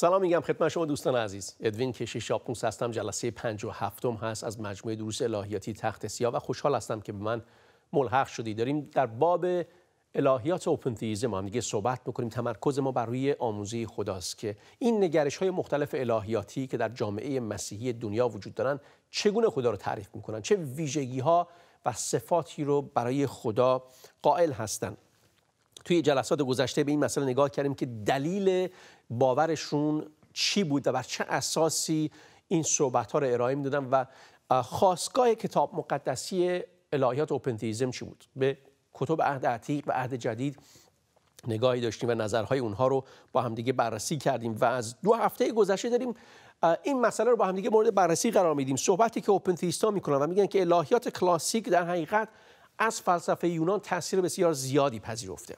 سلام میگم خدمت شما دوستان عزیز ادوین کشی شاپونس هستم جلسه 57 م هست از مجموعه دروس الهیاتی تخت سیاه و خوشحال هستم که به من ملحق شدی داریم در باب الهیات اوپن ما هم دیگه صحبت میکنیم تمرکز ما بر روی آموزه خداست که این نگرش های مختلف الهیاتی که در جامعه مسیحی دنیا وجود دارن چگونه خدا رو تعریف میکنن چه ویژگی ها و صفاتی رو برای خدا قائل هستند توی جلسات گذشته به این مسئله نگاه کردیم که دلیل باورشون چی بود و بر چه اساسی این صحبت ها رو ارائه میدادن و خواستگاه کتاب مقدسی الهیات اوپنتیزم چی بود به کتب عهد عتیق و عهد جدید نگاهی داشتیم و نظرهای اونها رو با همدیگه بررسی کردیم و از دو هفته گذشته داریم این مسئله رو با همدیگه مورد بررسی قرار میدیم صحبتی که اوپن تیستا میکنن و میگن که الهیات کلاسیک در حقیقت از فلسفه یونان تاثیر بسیار زیادی پذیرفته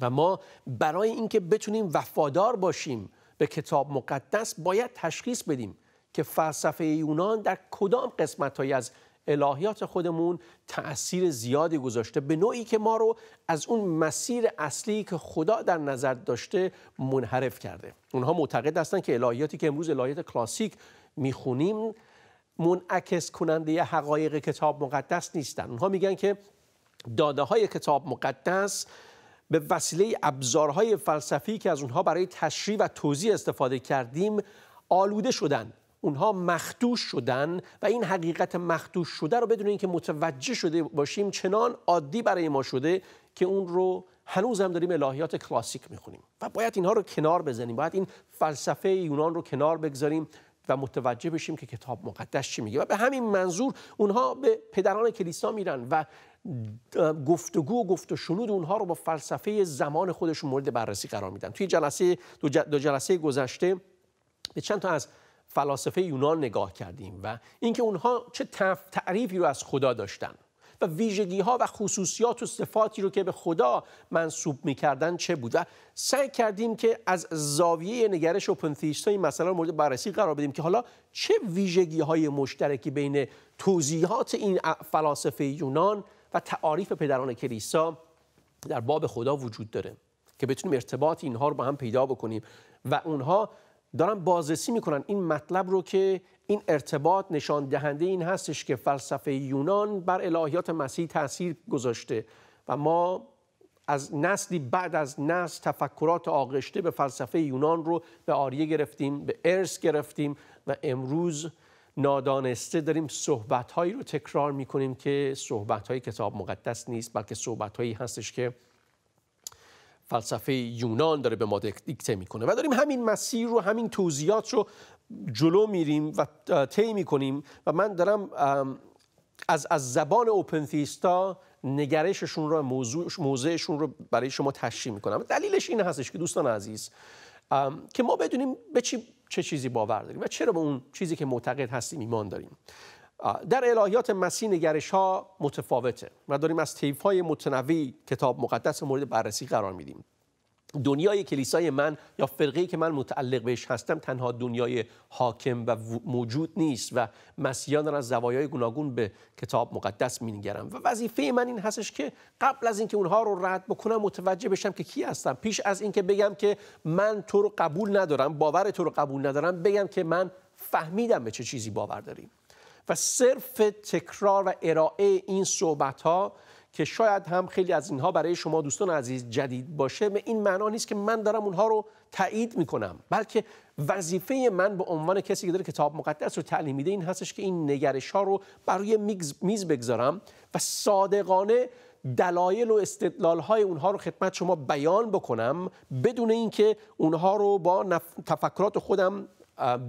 و ما برای اینکه بتونیم وفادار باشیم به کتاب مقدس باید تشخیص بدیم که فلسفه یونان در کدام قسمت از الهیات خودمون تأثیر زیادی گذاشته به نوعی که ما رو از اون مسیر اصلی که خدا در نظر داشته منحرف کرده اونها معتقد هستند که الهیاتی که امروز الهیات کلاسیک میخونیم منعکس کننده حقایق کتاب مقدس نیستن اونها میگن که داده های کتاب مقدس به وسیله ابزارهای فلسفی که از اونها برای تشریح و توضیح استفاده کردیم آلوده شدن اونها مختوش شدن و این حقیقت مختوش شده رو بدون اینکه متوجه شده باشیم چنان عادی برای ما شده که اون رو هنوز هم داریم الهیات کلاسیک میخونیم و باید اینها رو کنار بزنیم باید این فلسفه یونان رو کنار بگذاریم و متوجه بشیم که کتاب مقدس چی میگه و به همین منظور اونها به پدران کلیسا میرن و گفتگو و گفت شنود اونها رو با فلسفه زمان خودشون مورد بررسی قرار میدن توی جلسه دو, جلسه گذشته به چند تا از فلاسفه یونان نگاه کردیم و اینکه اونها چه تعریفی رو از خدا داشتن و ویژگی ها و خصوصیات و صفاتی رو که به خدا منصوب میکردن چه بود و سعی کردیم که از زاویه نگرش اوپنتیست این مسئله رو مورد بررسی قرار بدیم که حالا چه ویژگی های مشترکی بین توضیحات این فلاسفه یونان و تعاریف پدران کلیسا در باب خدا وجود داره که بتونیم ارتباط اینها رو با هم پیدا بکنیم و اونها دارن بازرسی میکنن این مطلب رو که این ارتباط نشان دهنده این هستش که فلسفه یونان بر الهیات مسیح تاثیر گذاشته و ما از نسلی بعد از نسل تفکرات آغشته به فلسفه یونان رو به آریه گرفتیم به ارث گرفتیم و امروز نادانسته داریم صحبت رو تکرار می که صحبت کتاب مقدس نیست بلکه صحبت هستش که فلسفه یونان داره به ما دیکته میکنه و داریم همین مسیر رو همین توضیحات رو جلو میریم و طی میکنیم و من دارم از, زبان اوپن فیستا نگرششون رو موضوعشون رو برای شما تشریح میکنم دلیلش این هستش که دوستان عزیز که ما بدونیم به چی چه چیزی باور داریم و چرا به اون چیزی که معتقد هستیم ایمان داریم در الهیات مسیح نگرش ها متفاوته و داریم از طیف های متنوعی کتاب مقدس مورد بررسی قرار میدیم دنیای کلیسای من یا فرقه که من متعلق بهش هستم تنها دنیای حاکم و موجود نیست و مسیحیان را از زوایای گوناگون به کتاب مقدس مینگرم و وظیفه من این هستش که قبل از اینکه اونها رو رد بکنم متوجه بشم که کی هستم پیش از اینکه بگم که من تو رو قبول ندارم باور تو رو قبول ندارم بگم که من فهمیدم به چه چیزی باور داریم و صرف تکرار و ارائه این صحبت ها که شاید هم خیلی از اینها برای شما دوستان عزیز جدید باشه به این معنا نیست که من دارم اونها رو تایید میکنم بلکه وظیفه من به عنوان کسی که داره کتاب مقدس رو تعلیم میده این هستش که این نگرش ها رو برای میز بگذارم و صادقانه دلایل و استدلال های اونها رو خدمت شما بیان بکنم بدون اینکه اونها رو با تفکرات خودم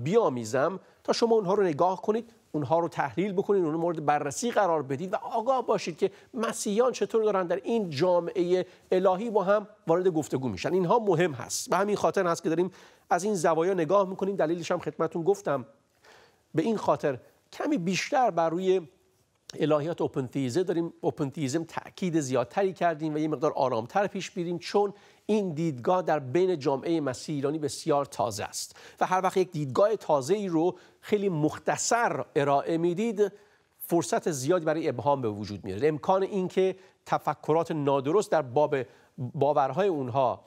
بیامیزم تا شما اونها رو نگاه کنید اونها رو تحلیل بکنید اونها مورد بررسی قرار بدید و آگاه باشید که مسیحیان چطور دارن در این جامعه الهی با هم وارد گفتگو میشن اینها مهم هست به همین خاطر هست که داریم از این زوایا نگاه میکنیم دلیلش هم خدمتون گفتم به این خاطر کمی بیشتر بر روی الهیات اوپنتیزه داریم اوپنتیزم تاکید زیادتری کردیم و یه مقدار آرامتر پیش بیریم چون این دیدگاه در بین جامعه مسیح ایرانی بسیار تازه است و هر وقت یک دیدگاه تازه ای رو خیلی مختصر ارائه میدید فرصت زیادی برای ابهام به وجود میاد امکان اینکه تفکرات نادرست در باب باورهای اونها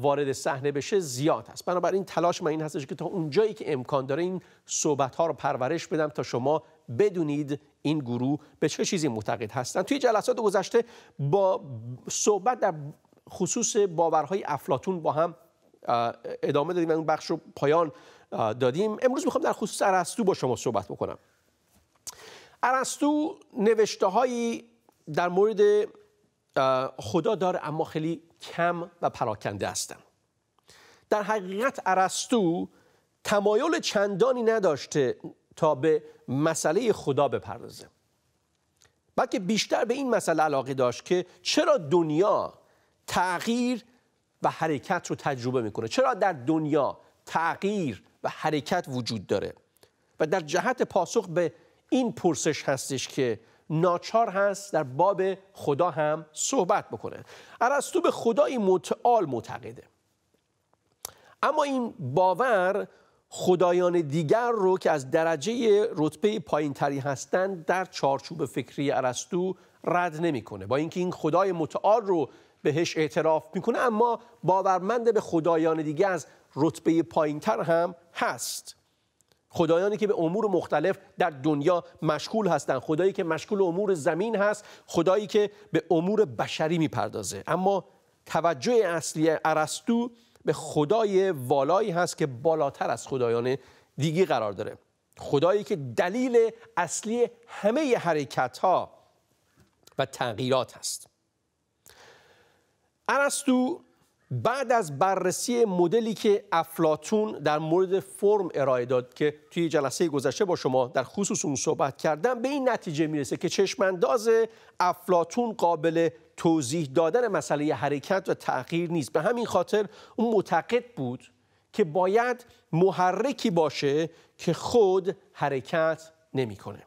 وارد صحنه بشه زیاد است بنابراین تلاش من این هستش که تا اونجایی که امکان داره این صحبت ها رو پرورش بدم تا شما بدونید این گروه به چه چیزی معتقد هستن توی جلسات گذشته با صحبت در خصوص باورهای افلاتون با هم ادامه دادیم و اون بخش رو پایان دادیم امروز میخوام در خصوص ارسطو با شما صحبت بکنم ارسطو نوشته هایی در مورد خدا داره اما خیلی کم و پراکنده هستن در حقیقت ارسطو تمایل چندانی نداشته تا به مسئله خدا بپردازه بلکه بیشتر به این مسئله علاقه داشت که چرا دنیا تغییر و حرکت رو تجربه میکنه چرا در دنیا تغییر و حرکت وجود داره و در جهت پاسخ به این پرسش هستش که ناچار هست در باب خدا هم صحبت بکنه ارسطو به خدای متعال معتقده اما این باور خدایان دیگر رو که از درجه رتبه پایینتری هستند در چارچوب فکری ارسطو رد نمیکنه با اینکه این خدای متعال رو بهش اعتراف میکنه اما باورمند به خدایان دیگه از رتبه پایینتر هم هست خدایانی که به امور مختلف در دنیا مشغول هستند خدایی که مشغول امور زمین هست خدایی که به امور بشری میپردازه اما توجه اصلی ارسطو به خدای والایی هست که بالاتر از خدایان دیگه قرار داره خدایی که دلیل اصلی همه حرکت ها و تغییرات هست ارسطو بعد از بررسی مدلی که افلاتون در مورد فرم ارائه داد که توی جلسه گذشته با شما در خصوص اون صحبت کردم به این نتیجه میرسه که چشمانداز افلاتون قابل توضیح دادن مسئله حرکت و تغییر نیست به همین خاطر اون معتقد بود که باید محرکی باشه که خود حرکت نمیکنه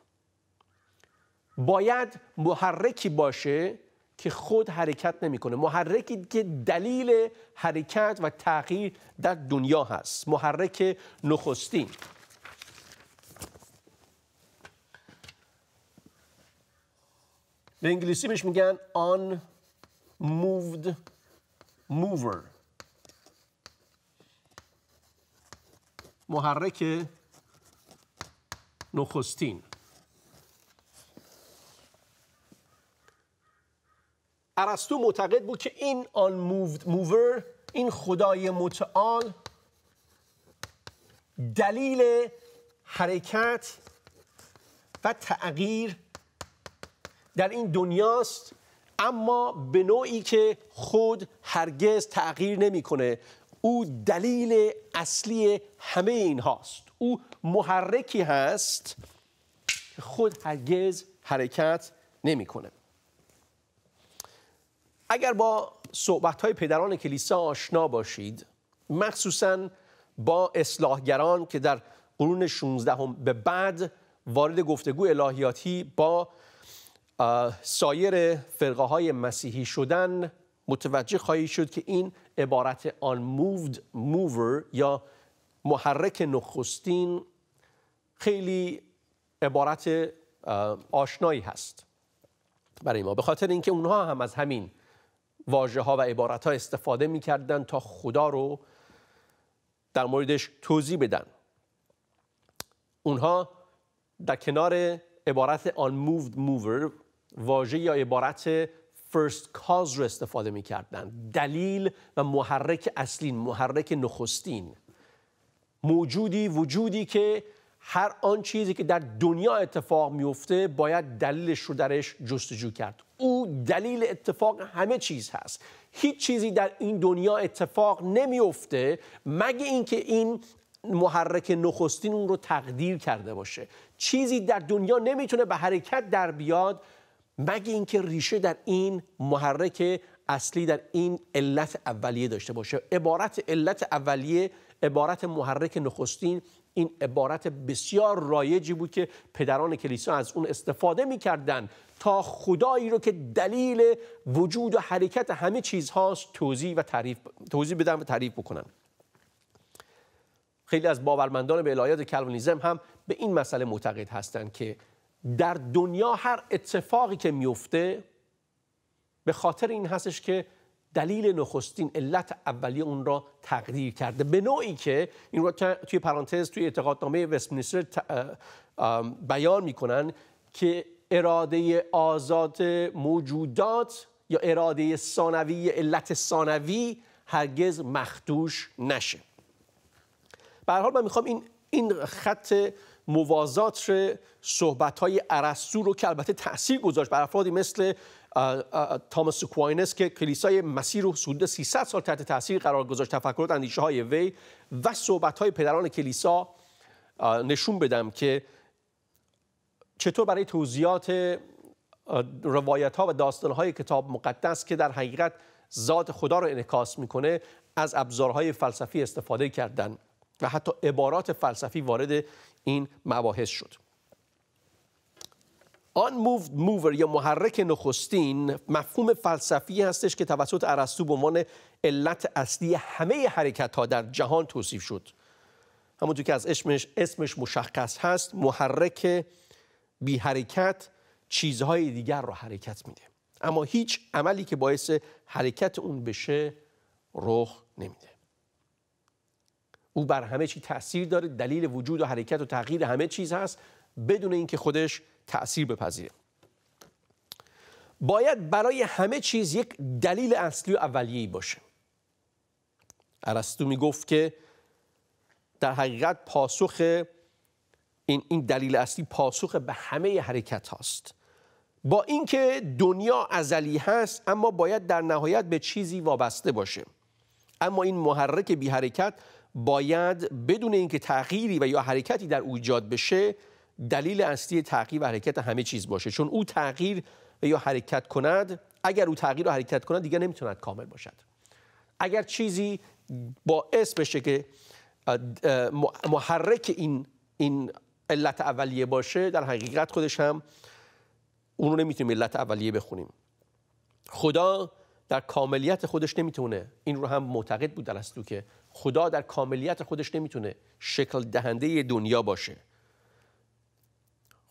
باید محرکی باشه که خود حرکت نمیکنه محرکی که دلیل حرکت و تغییر در دنیا هست محرک نخستین به انگلیسی بهش میگن آن moved mover محرک نخستین ارسطو معتقد بود که این آن موور این خدای متعال دلیل حرکت و تغییر در این دنیاست اما به نوعی که خود هرگز تغییر نمیکنه او دلیل اصلی همه این هاست او محرکی هست که خود هرگز حرکت نمیکنه اگر با صحبت های پدران کلیسا آشنا باشید مخصوصا با اصلاحگران که در قرون 16 هم به بعد وارد گفتگو الهیاتی با سایر فرقه های مسیحی شدن متوجه خواهید شد که این عبارت آن moved mover یا محرک نخستین خیلی عبارت آشنایی هست برای ما به خاطر اینکه اونها هم از همین واجه ها و عبارت ها استفاده کردن تا خدا رو در موردش توضیح بدن اونها در کنار عبارت unmoved mover واژه یا عبارت first cause رو استفاده کردن دلیل و محرک اصلین محرک نخستین موجودی وجودی که هر آن چیزی که در دنیا اتفاق میفته باید دلیلش رو درش جستجو کرد او دلیل اتفاق همه چیز هست هیچ چیزی در این دنیا اتفاق نمیفته مگه اینکه این محرک نخستین اون رو تقدیر کرده باشه چیزی در دنیا نمیتونه به حرکت در بیاد مگه اینکه ریشه در این محرک اصلی در این علت اولیه داشته باشه عبارت علت اولیه عبارت محرک نخستین این عبارت بسیار رایجی بود که پدران کلیسا از اون استفاده میکردند تا خدایی رو که دلیل وجود و حرکت همه چیزهاست توضیح و تعریف توضیح بدن و تعریف بکنن خیلی از باورمندان به الهیات کلونیزم هم به این مسئله معتقد هستند که در دنیا هر اتفاقی که میفته به خاطر این هستش که دلیل نخستین علت اولی اون را تقدیر کرده به نوعی که این را توی پرانتز توی اعتقادنامه وستمینستر بیان میکنن که اراده آزاد موجودات یا اراده ثانوی علت ثانوی هرگز مخدوش نشه به حال من میخوام این این خط موازات صحبت های عرستو رو که البته تاثیر گذاشت بر افرادی مثل تامس کوینس که کلیسای مسیح رو حدود 300 سال تحت تاثیر قرار گذاشت تفکرات اندیشه های وی و صحبت های پدران کلیسا نشون بدم که چطور برای توضیحات روایت ها و داستان های کتاب مقدس که در حقیقت ذات خدا رو انعکاس میکنه از ابزارهای فلسفی استفاده کردن و حتی عبارات فلسفی وارد این مباحث شد آن موفد موور یا محرک نخستین مفهوم فلسفی هستش که توسط ارسطو به عنوان علت اصلی همه حرکت ها در جهان توصیف شد همونطور که از اسمش اسمش مشخص هست محرک بی حرکت چیزهای دیگر را حرکت میده اما هیچ عملی که باعث حرکت اون بشه رخ نمیده او بر همه چی تاثیر داره دلیل وجود و حرکت و تغییر همه چیز هست بدون اینکه خودش تأثیر بپذیره باید برای همه چیز یک دلیل اصلی و ای باشه ارسطو میگفت که در حقیقت پاسخ این, این دلیل اصلی پاسخ به همه حرکت هاست با اینکه دنیا ازلی هست اما باید در نهایت به چیزی وابسته باشه اما این محرک بی حرکت باید بدون اینکه تغییری و یا حرکتی در او ایجاد بشه دلیل اصلی تغییر و حرکت همه چیز باشه چون او تغییر یا حرکت کند اگر او تغییر و حرکت کند دیگه نمیتوند کامل باشد اگر چیزی باعث بشه که محرک این این علت اولیه باشه در حقیقت خودش هم اون رو نمیتونیم علت اولیه بخونیم خدا در کاملیت خودش نمیتونه این رو هم معتقد بود در که خدا در کاملیت خودش نمیتونه شکل دهنده دنیا باشه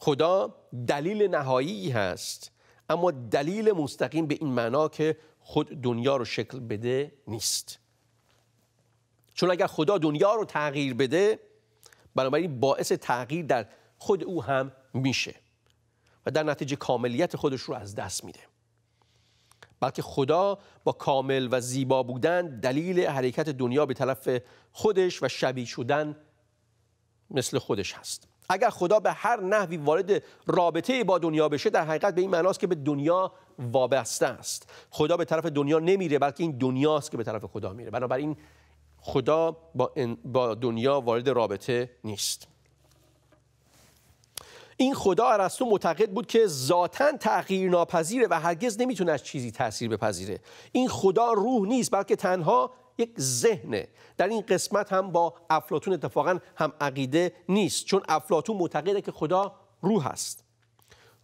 خدا دلیل نهایی هست اما دلیل مستقیم به این معنا که خود دنیا رو شکل بده نیست چون اگر خدا دنیا رو تغییر بده بنابراین باعث تغییر در خود او هم میشه و در نتیجه کاملیت خودش رو از دست میده بلکه خدا با کامل و زیبا بودن دلیل حرکت دنیا به طرف خودش و شبیه شدن مثل خودش هست اگر خدا به هر نحوی وارد رابطه با دنیا بشه در حقیقت به این معناست که به دنیا وابسته است خدا به طرف دنیا نمیره بلکه این دنیاست که به طرف خدا میره بنابراین خدا با دنیا وارد رابطه نیست این خدا ارسطو معتقد بود که ذاتا تغییر ناپذیره و هرگز نمیتونه از چیزی تاثیر بپذیره این خدا روح نیست بلکه تنها یک ذهنه در این قسمت هم با افلاتون اتفاقا هم عقیده نیست چون افلاتون معتقده که خدا روح است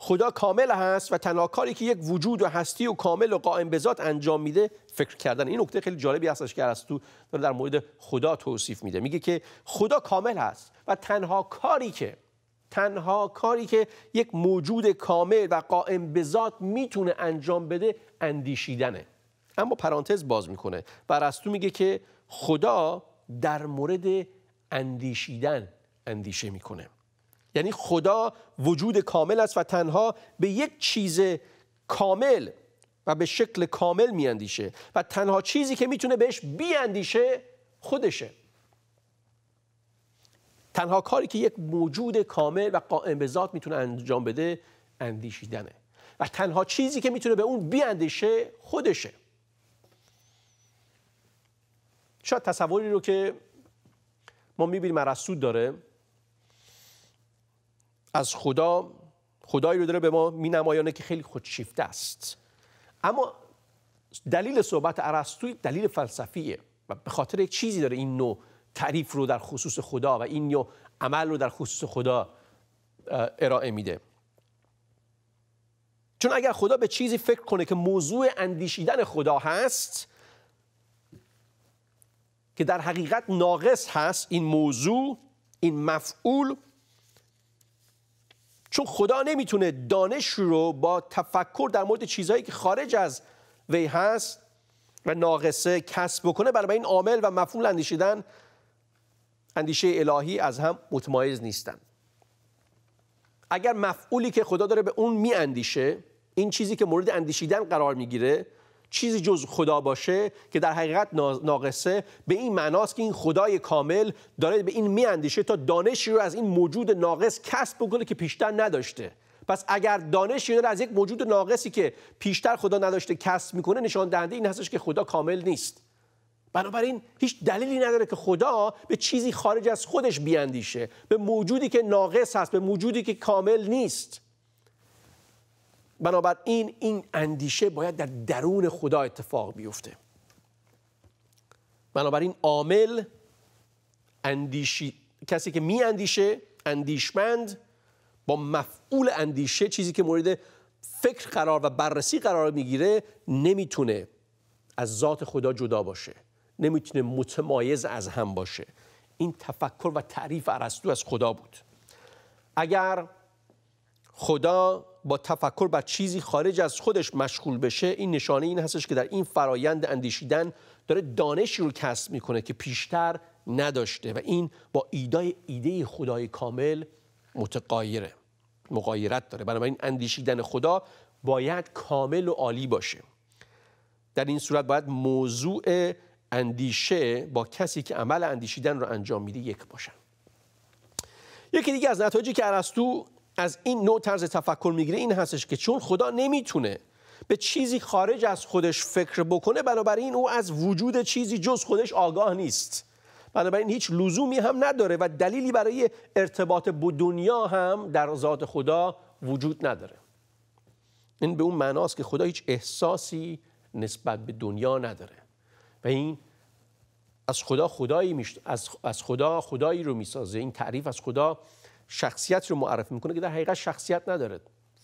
خدا کامل هست و تنها کاری که یک وجود و هستی و کامل و قائم به ذات انجام میده فکر کردن این نکته خیلی جالبی هستش که ارسطو داره در مورد خدا توصیف میده میگه که خدا کامل هست و تنها کاری که تنها کاری که یک موجود کامل و قائم به ذات میتونه انجام بده اندیشیدنه اما پرانتز باز میکنه رستو میگه که خدا در مورد اندیشیدن اندیشه میکنه یعنی خدا وجود کامل است و تنها به یک چیز کامل و به شکل کامل میاندیشه و تنها چیزی که میتونه بهش بیاندیشه خودشه تنها کاری که یک موجود کامل و قائم به ذات میتونه انجام بده اندیشیدنه و تنها چیزی که میتونه به اون بیاندیشه خودشه شاید تصوری رو که ما میبینیم ارسطو داره از خدا خدایی رو داره به ما مینمایانه که خیلی خودشیفته است اما دلیل صحبت ارسطوی دلیل فلسفیه و به خاطر چیزی داره این نوع تعریف رو در خصوص خدا و این نوع عمل رو در خصوص خدا ارائه میده چون اگر خدا به چیزی فکر کنه که موضوع اندیشیدن خدا هست که در حقیقت ناقص هست این موضوع این مفعول چون خدا نمیتونه دانش رو با تفکر در مورد چیزهایی که خارج از وی هست و ناقصه کسب بکنه برای این عامل و مفعول اندیشیدن اندیشه الهی از هم متمایز نیستن اگر مفعولی که خدا داره به اون می اندیشه این چیزی که مورد اندیشیدن قرار میگیره چیزی جز خدا باشه که در حقیقت ناقصه به این معناست که این خدای کامل داره به این میاندیشه تا دانشی رو از این موجود ناقص کسب بکنه که پیشتر نداشته پس اگر دانشی رو از یک موجود ناقصی که پیشتر خدا نداشته کسب میکنه نشان دهنده این هستش که خدا کامل نیست بنابراین هیچ دلیلی نداره که خدا به چیزی خارج از خودش بیاندیشه به موجودی که ناقص هست به موجودی که کامل نیست بنابراین این اندیشه باید در درون خدا اتفاق بیفته بنابراین عامل اندیشی کسی که می اندیشه اندیشمند با مفعول اندیشه چیزی که مورد فکر قرار و بررسی قرار میگیره نمیتونه از ذات خدا جدا باشه نمیتونه متمایز از هم باشه این تفکر و تعریف ارسطو از خدا بود اگر خدا با تفکر بر چیزی خارج از خودش مشغول بشه این نشانه این هستش که در این فرایند اندیشیدن داره دانشی رو کسب میکنه که پیشتر نداشته و این با ایدای ایده خدای کامل متقایره مقایرت داره بنابراین اندیشیدن خدا باید کامل و عالی باشه در این صورت باید موضوع اندیشه با کسی که عمل اندیشیدن رو انجام میده یک باشن یکی دیگه از نتایجی که ارسطو از این نوع طرز تفکر میگیره این هستش که چون خدا نمیتونه به چیزی خارج از خودش فکر بکنه بنابراین او از وجود چیزی جز خودش آگاه نیست بنابراین هیچ لزومی هم نداره و دلیلی برای ارتباط با دنیا هم در ذات خدا وجود نداره این به اون معناست که خدا هیچ احساسی نسبت به دنیا نداره و این از خدا خدایی میشت... از... خدا خدایی رو میسازه این تعریف از خدا شخصیت رو معرفی میکنه که در حقیقت شخصیت نداره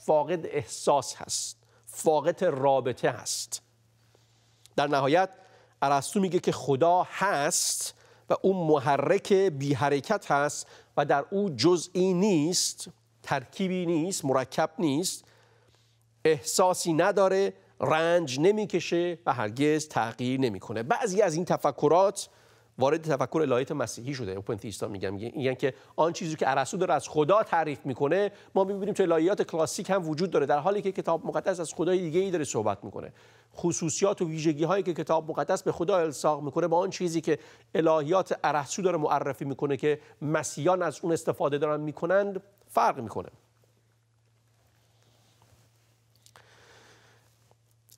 فاقد احساس هست فاقد رابطه هست در نهایت ارسطو میگه که خدا هست و اون محرک بی حرکت هست و در او جزئی نیست ترکیبی نیست مرکب نیست احساسی نداره رنج نمیکشه و هرگز تغییر نمیکنه بعضی از این تفکرات وارد تفکر الهیت مسیحی شده اوپن تیستا میگن میگن که آن چیزی که ارسطو داره از خدا تعریف میکنه ما میبینیم تو الهیات کلاسیک هم وجود داره در حالی که کتاب مقدس از خدای دیگه ای داره صحبت میکنه خصوصیات و ویژگی هایی که کتاب مقدس به خدا الساق میکنه با آن چیزی که الهیات ارسطو داره معرفی میکنه که مسیحیان از اون استفاده دارن میکنند فرق میکنه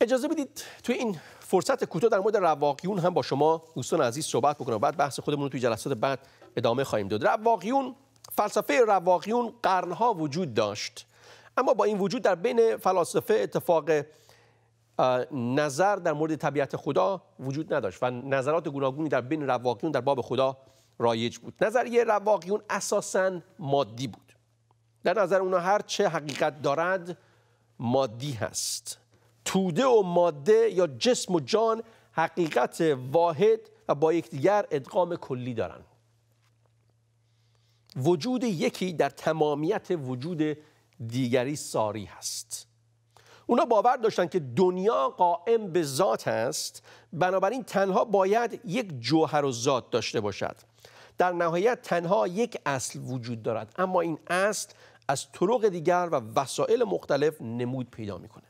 اجازه بدید توی این فرصت کوتاه در مورد رواقیون هم با شما دوستان عزیز صحبت بکنم بعد بحث خودمون توی جلسات بعد ادامه خواهیم داد رواقیون فلسفه رواقیون قرنها وجود داشت اما با این وجود در بین فلاسفه اتفاق نظر در مورد طبیعت خدا وجود نداشت و نظرات گوناگونی در بین رواقیون در باب خدا رایج بود نظریه رواقیون اساسا مادی بود در نظر اونا هر چه حقیقت دارد مادی هست توده و ماده یا جسم و جان حقیقت واحد و با یکدیگر ادغام کلی دارند وجود یکی در تمامیت وجود دیگری ساری هست اونا باور داشتن که دنیا قائم به ذات است بنابراین تنها باید یک جوهر و ذات داشته باشد در نهایت تنها یک اصل وجود دارد اما این اصل از طرق دیگر و وسایل مختلف نمود پیدا کند.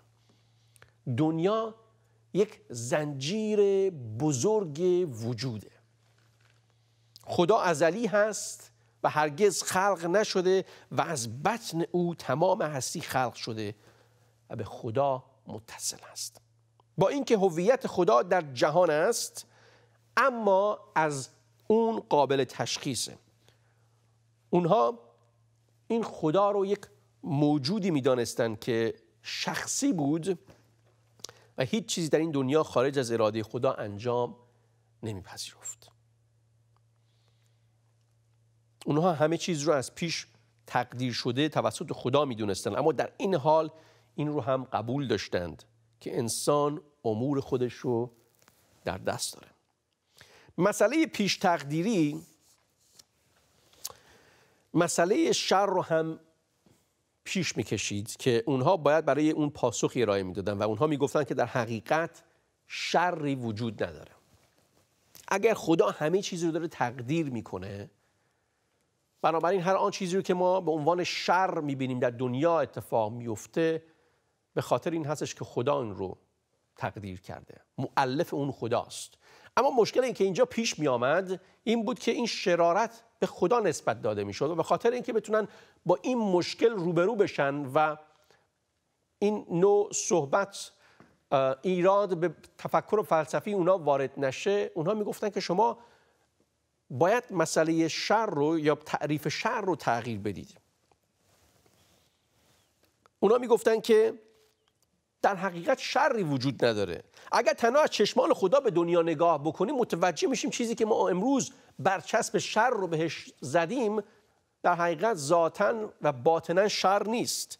دنیا یک زنجیر بزرگ وجوده خدا ازلی هست و هرگز خلق نشده و از بطن او تمام هستی خلق شده و به خدا متصل است با اینکه هویت خدا در جهان است اما از اون قابل تشخیصه اونها این خدا رو یک موجودی میدانستند که شخصی بود و هیچ چیزی در این دنیا خارج از اراده خدا انجام نمیپذیرفت اونها همه چیز رو از پیش تقدیر شده توسط خدا میدونستند اما در این حال این رو هم قبول داشتند که انسان امور خودش رو در دست داره مسئله پیش تقدیری مسئله شر رو هم پیش میکشید که اونها باید برای اون پاسخی ارائه میدادن و اونها میگفتن که در حقیقت شری وجود نداره اگر خدا همه چیز رو داره تقدیر میکنه بنابراین هر آن چیزی رو که ما به عنوان شر میبینیم در دنیا اتفاق میفته به خاطر این هستش که خدا این رو تقدیر کرده معلف اون خداست اما مشکل این که اینجا پیش می این بود که این شرارت به خدا نسبت داده میشد و به خاطر اینکه بتونن با این مشکل روبرو بشن و این نوع صحبت ایراد به تفکر و فلسفی اونا وارد نشه اونها میگفتن که شما باید مسئله شر رو یا تعریف شر رو تغییر بدید اونا میگفتن که در حقیقت شری وجود نداره اگر تنها از چشمان خدا به دنیا نگاه بکنیم متوجه میشیم چیزی که ما امروز برچسب شر رو بهش زدیم در حقیقت ذاتا و باطنا شر نیست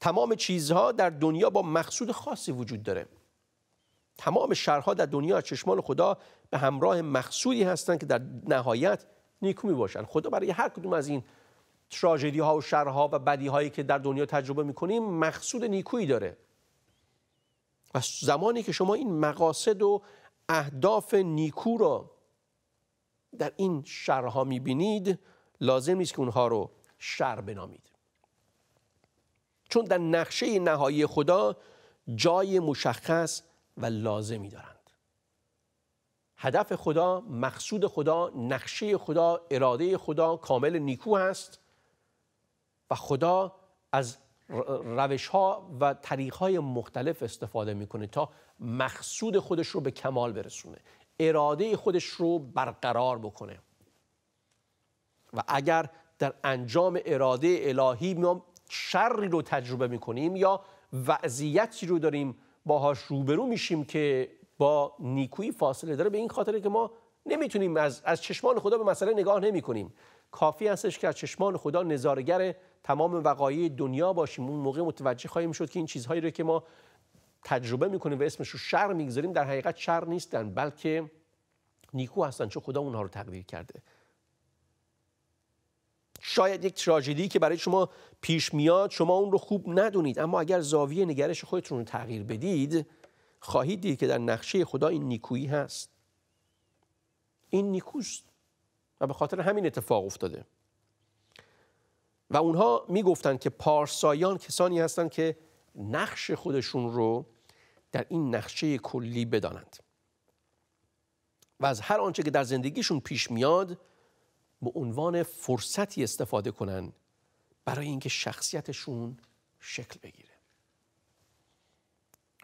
تمام چیزها در دنیا با مقصود خاصی وجود داره تمام شرها در دنیا از چشمان خدا به همراه مقصودی هستند که در نهایت نیکو می خدا برای هر کدوم از این تراژدی ها و شرها و بدی هایی که در دنیا تجربه می مقصود نیکویی داره و زمانی که شما این مقاصد و اهداف نیکو را در این شرها میبینید لازم نیست که اونها رو شر بنامید چون در نقشه نهایی خدا جای مشخص و لازمی دارند هدف خدا مقصود خدا نقشه خدا اراده خدا کامل نیکو هست و خدا از روش ها و طریق های مختلف استفاده میکنه تا مقصود خودش رو به کمال برسونه اراده خودش رو برقرار بکنه و اگر در انجام اراده الهی ما شری رو تجربه میکنیم یا وضعیتی رو داریم باهاش روبرو میشیم که با نیکویی فاصله داره به این خاطر که ما نمیتونیم از, از چشمان خدا به مسئله نگاه نمی کافی هستش که از چشمان خدا نظارگر تمام وقایع دنیا باشیم اون موقع متوجه خواهیم شد که این چیزهایی رو که ما تجربه میکنیم و اسمش رو شر میگذاریم در حقیقت شر نیستن بلکه نیکو هستن چون خدا اونها رو تقدیر کرده شاید یک تراژدی که برای شما پیش میاد شما اون رو خوب ندونید اما اگر زاویه نگرش خودتون رو تغییر بدید خواهید دید که در نقشه خدا این نیکویی هست این نیکوست و به خاطر همین اتفاق افتاده و اونها میگفتند که پارسایان کسانی هستند که نقش خودشون رو در این نقشه کلی بدانند و از هر آنچه که در زندگیشون پیش میاد به عنوان فرصتی استفاده کنند برای اینکه شخصیتشون شکل بگیره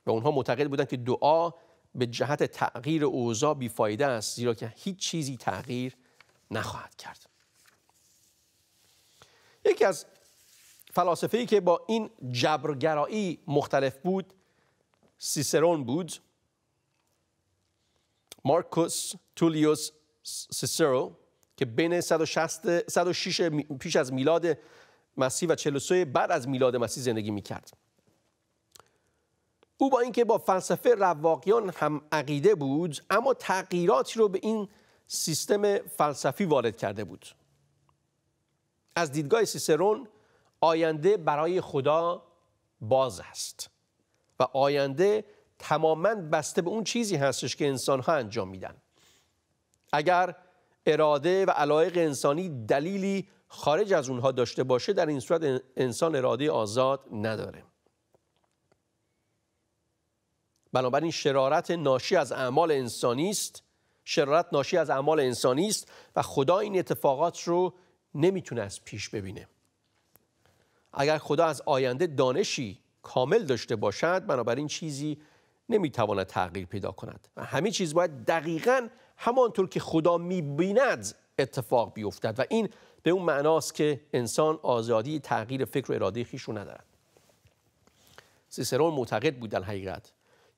و اونها معتقد بودند که دعا به جهت تغییر اوضاع بیفایده است زیرا که هیچ چیزی تغییر نخواهد کرد یکی از ای که با این جبرگرایی مختلف بود سیسرون بود مارکوس تولیوس سیسرو که بین 106 پیش از میلاد مسیح و 43 بعد از میلاد مسیح زندگی میکرد او با اینکه با فلسفه رواقیان هم عقیده بود اما تغییراتی رو به این سیستم فلسفی وارد کرده بود از دیدگاه سیسرون آینده برای خدا باز است و آینده تماما بسته به اون چیزی هستش که انسان ها انجام میدن اگر اراده و علایق انسانی دلیلی خارج از اونها داشته باشه در این صورت انسان اراده آزاد نداره بنابراین شرارت ناشی از اعمال انسانی است شرارت ناشی از اعمال انسانی است و خدا این اتفاقات رو نمیتونه از پیش ببینه اگر خدا از آینده دانشی کامل داشته باشد بنابراین چیزی نمیتواند تغییر پیدا کند و همه چیز باید دقیقا همانطور که خدا میبیند اتفاق بیفتد و این به اون معناست که انسان آزادی تغییر فکر و اراده خیش رو ندارد سیسرون معتقد بود در حقیقت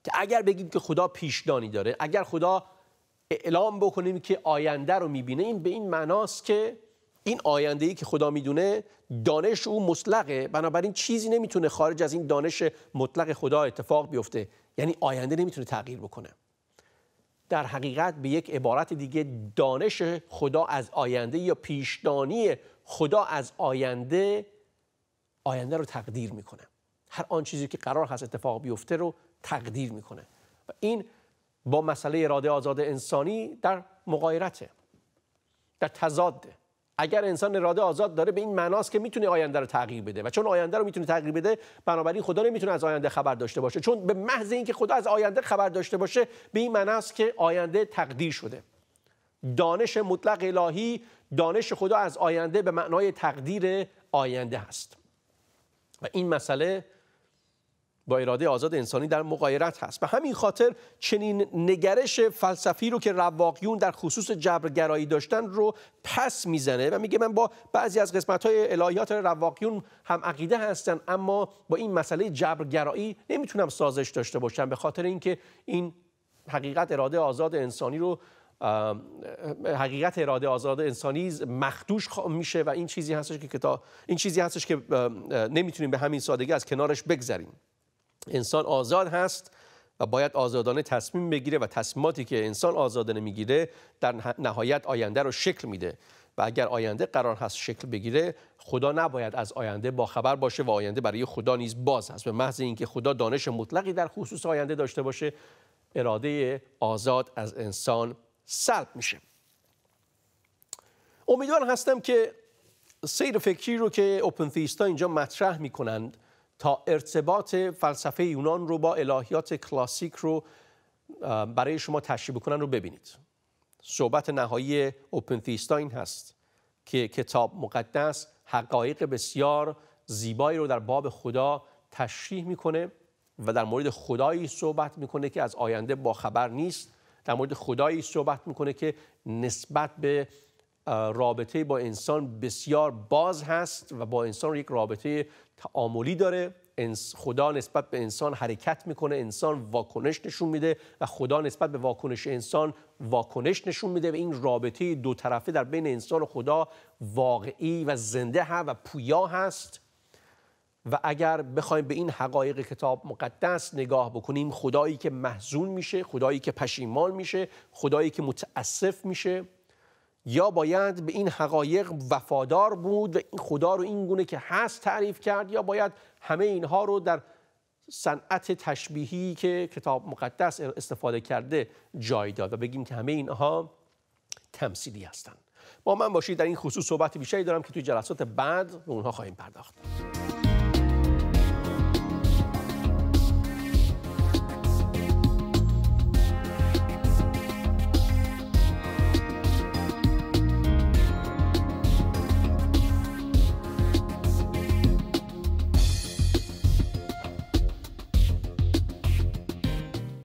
که اگر بگیم که خدا پیشدانی داره اگر خدا اعلام بکنیم که آینده رو میبینه این به این معناست که این آینده ای که خدا میدونه دانش او مطلقه بنابراین چیزی نمیتونه خارج از این دانش مطلق خدا اتفاق بیفته یعنی آینده نمیتونه تغییر بکنه در حقیقت به یک عبارت دیگه دانش خدا از آینده یا پیشدانی خدا از آینده آینده رو تقدیر میکنه هر آن چیزی که قرار هست اتفاق بیفته رو تقدیر میکنه و این با مسئله اراده آزاد انسانی در مقایرته در تضاده اگر انسان اراده آزاد داره به این معناست که میتونه آینده رو تغییر بده و چون آینده رو میتونه تغییر بده بنابراین خدا نمیتونه از آینده خبر داشته باشه چون به محض اینکه خدا از آینده خبر داشته باشه به این معناست که آینده تقدیر شده دانش مطلق الهی دانش خدا از آینده به معنای تقدیر آینده هست و این مسئله با اراده آزاد انسانی در مقایرت هست به همین خاطر چنین نگرش فلسفی رو که رواقیون در خصوص جبرگرایی داشتن رو پس میزنه و میگه من با بعضی از قسمت های الهیات رواقیون هم عقیده هستن اما با این مسئله جبرگرایی نمیتونم سازش داشته باشم به خاطر اینکه این حقیقت اراده آزاد انسانی رو حقیقت اراده آزاد انسانی مخدوش میشه و این چیزی هستش که این چیزی هستش که نمیتونیم به همین سادگی از کنارش بگذریم انسان آزاد هست و باید آزادانه تصمیم بگیره و تصمیماتی که انسان آزادانه میگیره در نهایت آینده رو شکل میده و اگر آینده قرار هست شکل بگیره خدا نباید از آینده با خبر باشه و آینده برای خدا نیز باز هست به محض اینکه خدا دانش مطلقی در خصوص آینده داشته باشه اراده آزاد از انسان سلب میشه امیدوار هستم که سیر فکری رو که اوپن اینجا مطرح میکنند تا ارتباط فلسفه یونان رو با الهیات کلاسیک رو برای شما تشریح بکنن رو ببینید صحبت نهایی اوپن این هست که کتاب مقدس حقایق بسیار زیبایی رو در باب خدا تشریح میکنه و در مورد خدایی صحبت میکنه که از آینده با خبر نیست در مورد خدایی صحبت میکنه که نسبت به رابطه با انسان بسیار باز هست و با انسان یک رابطه تعاملی داره خدا نسبت به انسان حرکت میکنه انسان واکنش نشون میده و خدا نسبت به واکنش انسان واکنش نشون میده و این رابطه دو طرفه در بین انسان و خدا واقعی و زنده ها و پویا هست و اگر بخوایم به این حقایق کتاب مقدس نگاه بکنیم خدایی که محزون میشه خدایی که پشیمان میشه خدایی که متاسف میشه یا باید به این حقایق وفادار بود و این خدا رو این گونه که هست تعریف کرد یا باید همه اینها رو در صنعت تشبیهی که کتاب مقدس استفاده کرده جای داد و بگیم که همه اینها تمثیلی هستند با من باشید در این خصوص صحبت بیشتری دارم که توی جلسات بعد به اونها خواهیم پرداخت